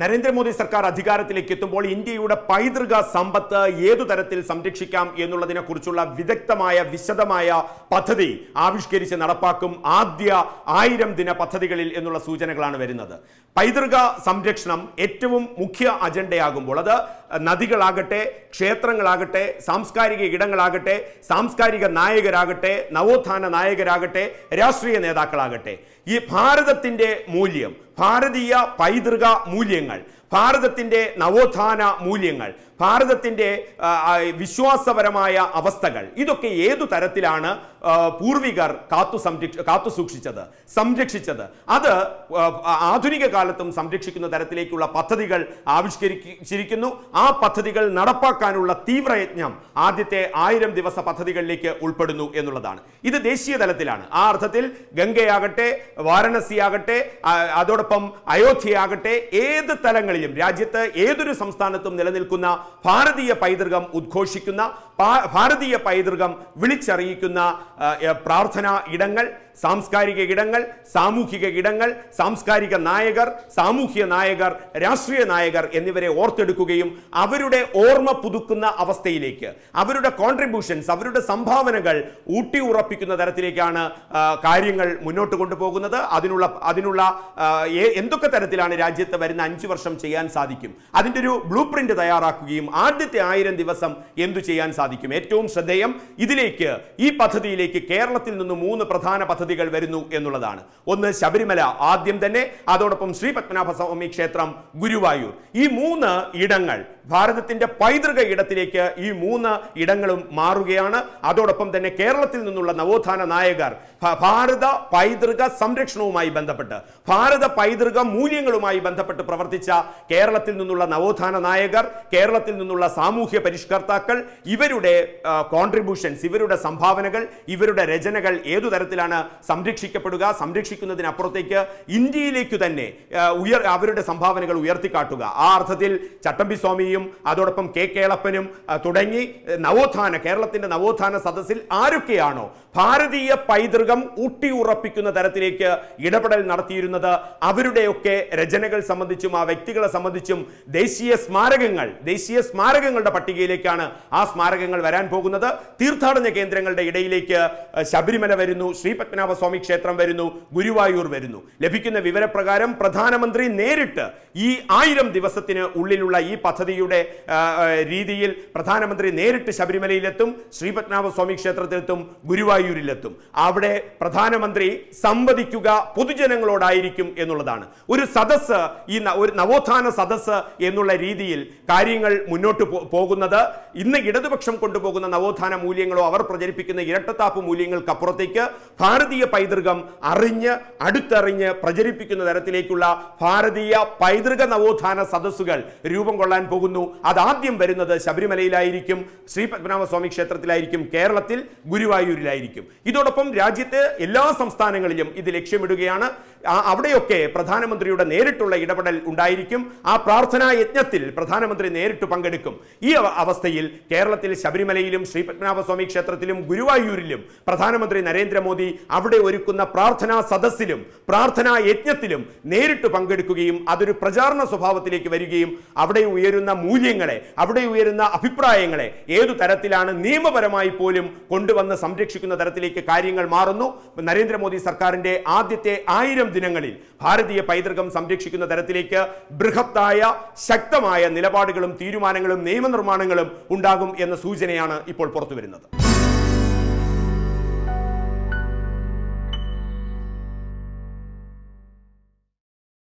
നരേന്ദ്രമോദി സർക്കാർ അധികാരത്തിലേക്ക് എത്തുമ്പോൾ ഇന്ത്യയുടെ പൈതൃക സമ്പത്ത് ഏതു തരത്തിൽ സംരക്ഷിക്കാം എന്നുള്ളതിനെക്കുറിച്ചുള്ള വിദഗ്ധമായ വിശദമായ പദ്ധതി ആവിഷ്കരിച്ച് നടപ്പാക്കും ആദ്യ ആയിരം ദിന പദ്ധതികളിൽ എന്നുള്ള സൂചനകളാണ് വരുന്നത് പൈതൃക സംരക്ഷണം ഏറ്റവും മുഖ്യ അജണ്ടയാകുമ്പോൾ അത് നദികളാകട്ടെ ക്ഷേത്രങ്ങളാകട്ടെ സാംസ്കാരിക ഇടങ്ങളാകട്ടെ സാംസ്കാരിക നായകരാകട്ടെ നവോത്ഥാന നായകരാകട്ടെ രാഷ്ട്രീയ നേതാക്കളാകട്ടെ ഈ ഭാരതത്തിൻ്റെ മൂല്യം ഭാരതീയ പൈതൃക മൂല്യങ്ങൾ ഭാരതത്തിൻ്റെ നവോത്ഥാന മൂല്യങ്ങൾ ഭാരതത്തിൻ്റെ വിശ്വാസപരമായ അവസ്ഥകൾ ഇതൊക്കെ ഏതു തരത്തിലാണ് പൂർവികർ കാത്തു സംരക്ഷ കാത്തു സൂക്ഷിച്ചത് സംരക്ഷിച്ചത് അത് ആധുനിക കാലത്തും സംരക്ഷിക്കുന്ന തരത്തിലേക്കുള്ള പദ്ധതികൾ ആവിഷ്കരിച്ചിരിക്കുന്നു ആ പദ്ധതികൾ നടപ്പാക്കാനുള്ള തീവ്രയജ്ഞം ആദ്യത്തെ ആയിരം ദിവസ പദ്ധതികളിലേക്ക് ഉൾപ്പെടുന്നു എന്നുള്ളതാണ് ഇത് ദേശീയ തലത്തിലാണ് ആ അർത്ഥത്തിൽ ഗംഗയാകട്ടെ വാരണസിയാകട്ടെ അതോടൊപ്പം അയോധ്യയാകട്ടെ ഏത് തലങ്ങളിൽ മേഖലകളിലും രാജ്യത്ത് ഏതൊരു സംസ്ഥാനത്തും നിലനിൽക്കുന്ന ഭാരതീയ പൈതൃകം ഉദ്ഘോഷിക്കുന്ന ഭാരതീയ പൈതൃകം വിളിച്ചറിയിക്കുന്ന പ്രാർത്ഥനാ ഇടങ്ങൾ സാംസ്കാരിക ഇടങ്ങൾ സാമൂഹിക ഇടങ്ങൾ സാംസ്കാരിക നായകർ സാമൂഹ്യ നായകർ രാഷ്ട്രീയ നായകർ എന്നിവരെ ഓർത്തെടുക്കുകയും അവരുടെ ഓർമ്മ പുതുക്കുന്ന അവസ്ഥയിലേക്ക് അവരുടെ കോൺട്രിബ്യൂഷൻസ് അവരുടെ സംഭാവനകൾ ഊട്ടി ഉറപ്പിക്കുന്ന തരത്തിലേക്കാണ് കാര്യങ്ങൾ മുന്നോട്ട് കൊണ്ടുപോകുന്നത് അതിനുള്ള അതിനുള്ള എന്തൊക്കെ തരത്തിലാണ് രാജ്യത്ത് വരുന്ന അഞ്ച് വർഷം ചെയ്യാൻ സാധിക്കും അതിൻ്റെ ഒരു ബ്ലൂ പ്രിന്റ് തയ്യാറാക്കുകയും ആദ്യത്തെ ആയിരം ദിവസം എന്തു ചെയ്യാൻ സാധിക്കും ഏറ്റവും ശ്രദ്ധേയം ഇതിലേക്ക് ഈ പദ്ധതിയിലേക്ക് കേരളത്തിൽ നിന്ന് മൂന്ന് പ്രധാന പദ്ധതികൾ വരുന്നു എന്നുള്ളതാണ് ഒന്ന് ശബരിമല ആദ്യം തന്നെ അതോടൊപ്പം ശ്രീ പത്മനാഭസ്വാമി ക്ഷേത്രം ഗുരുവായൂർ ഈ മൂന്ന് ഇടങ്ങൾ ഭാരതത്തിന്റെ പൈതൃക ഇടത്തിലേക്ക് ഈ മൂന്ന് ഇടങ്ങളും മാറുകയാണ് അതോടൊപ്പം തന്നെ കേരളത്തിൽ നിന്നുള്ള നവോത്ഥാന നായകർ ഭാരത പൈതൃക സംരക്ഷണവുമായി ബന്ധപ്പെട്ട് ഭാരത പൈതൃക മൂല്യങ്ങളുമായി ബന്ധപ്പെട്ട് പ്രവർത്തിച്ച കേരളത്തിൽ നിന്നുള്ള നവോത്ഥാന നായകർ കേരളത്തിൽ നിന്നുള്ള സാമൂഹ്യ പരിഷ്കർത്താക്കൾ ഇവരുടെ കോൺട്രിബ്യൂഷൻസ് ഇവരുടെ സംഭാവനകൾ ഇവരുടെ രചനകൾ ഏതു തരത്തിലാണ് സംരക്ഷിക്കപ്പെടുക സംരക്ഷിക്കുന്നതിനപ്പുറത്തേക്ക് ഇന്ത്യയിലേക്ക് തന്നെ ഉയർ അവരുടെ സംഭാവനകൾ ഉയർത്തിക്കാട്ടുക ആ അർത്ഥത്തിൽ ചട്ടമ്പി സ്വാമിയും അതോടൊപ്പം കെ കേളപ്പനും തുടങ്ങി നവോത്ഥാന കേരളത്തിൻ്റെ നവോത്ഥാന സദസ്സിൽ ആരൊക്കെയാണോ ഭാരതീയ പൈതൃകം ഊട്ടിയുറപ്പിക്കുന്ന തരത്തിലേക്ക് ഇടപെടൽ നടത്തിയിരുന്നത് അവരുടെയൊക്കെ രചനകൾ സംബന്ധിച്ചും ആ വ്യക്തികളെ സംബന്ധിച്ചും ദേശീയ സ്മാരകങ്ങൾ ദേശീയ സ്മാരകങ്ങളുടെ പട്ടികയിലേക്കാണ് ആ സ്മാരകങ്ങൾ വരാൻ പോകുന്നത് തീർത്ഥാടന കേന്ദ്രങ്ങളുടെ ഇടയിലേക്ക് ശബരിമല വരുന്നു ശ്രീപത്മന പത്മനാഭ സ്വാമി ക്ഷേത്രം വരുന്നു ഗുരുവായൂർ വരുന്നു ലഭിക്കുന്ന വിവരപ്രകാരം പ്രധാനമന്ത്രി നേരിട്ട് ഈ ആയിരം ദിവസത്തിന് ഉള്ളിലുള്ള ഈ പദ്ധതിയുടെ രീതിയിൽ പ്രധാനമന്ത്രി നേരിട്ട് ശബരിമലയിലെത്തും ശ്രീപത്മനാഭ സ്വാമി ക്ഷേത്രത്തിലെത്തും ഗുരുവായൂരിലെത്തും അവിടെ പ്രധാനമന്ത്രി സംവദിക്കുക പൊതുജനങ്ങളോടായിരിക്കും എന്നുള്ളതാണ് ഒരു സദസ് ഈ ഒരു നവോത്ഥാന സദസ്സ് എന്നുള്ള രീതിയിൽ കാര്യങ്ങൾ മുന്നോട്ട് പോകുന്നത് ഇന്ന് ഇടതുപക്ഷം കൊണ്ടുപോകുന്ന നവോത്ഥാന മൂല്യങ്ങളോ അവർ പ്രചരിപ്പിക്കുന്ന ഇരട്ടത്താപ്പ് മൂല്യങ്ങൾക്കപ്പുറത്തേക്ക് ഭാരത ഭാരതീയ പൈതൃകം അറിഞ്ഞ് അടുത്തറിഞ്ഞ് പ്രചരിപ്പിക്കുന്ന തരത്തിലേക്കുള്ള ഭാരതീയ പൈതൃക നവോത്ഥാന സദസ്സുകൾ രൂപം കൊള്ളാൻ പോകുന്നു അതാദ്യം വരുന്നത് ശബരിമലയിലായിരിക്കും ശ്രീ പത്മനാഭസ്വാമി ക്ഷേത്രത്തിലായിരിക്കും കേരളത്തിൽ ഗുരുവായൂരിലായിരിക്കും ഇതോടൊപ്പം രാജ്യത്തെ എല്ലാ സംസ്ഥാനങ്ങളിലും ഇത് ലക്ഷ്യമിടുകയാണ് അവിടെയൊക്കെ പ്രധാനമന്ത്രിയുടെ നേരിട്ടുള്ള ഇടപെടൽ ഉണ്ടായിരിക്കും ആ പ്രാർത്ഥനാ യജ്ഞത്തിൽ പ്രധാനമന്ത്രി നേരിട്ട് പങ്കെടുക്കും ഈ അവസ്ഥയിൽ കേരളത്തിൽ ശബരിമലയിലും ശ്രീ പത്മനാഭസ്വാമി ക്ഷേത്രത്തിലും ഗുരുവായൂരിലും പ്രധാനമന്ത്രി നരേന്ദ്രമോദി അവിടെ ഒരുക്കുന്ന പ്രാർത്ഥനാ സദസ്സിലും പ്രാർത്ഥനാ യജ്ഞത്തിലും നേരിട്ട് പങ്കെടുക്കുകയും അതൊരു പ്രചാരണ സ്വഭാവത്തിലേക്ക് വരികയും അവിടെ ഉയരുന്ന മൂല്യങ്ങളെ അവിടെ ഉയരുന്ന അഭിപ്രായങ്ങളെ ഏതു തരത്തിലാണ് നിയമപരമായി പോലും കൊണ്ടുവന്ന് സംരക്ഷിക്കുന്ന തരത്തിലേക്ക് കാര്യങ്ങൾ മാറുന്നു നരേന്ദ്രമോദി സർക്കാരിൻ്റെ ആദ്യത്തെ ആയിരം ദിനങ്ങളിൽ ഭാരതീയ പൈതൃകം സംരക്ഷിക്കുന്ന തരത്തിലേക്ക് ബൃഹത്തായ ശക്തമായ നിലപാടുകളും തീരുമാനങ്ങളും നിയമനിർമ്മാണങ്ങളും ഉണ്ടാകും എന്ന സൂചനയാണ് ഇപ്പോൾ പുറത്തു വരുന്നത്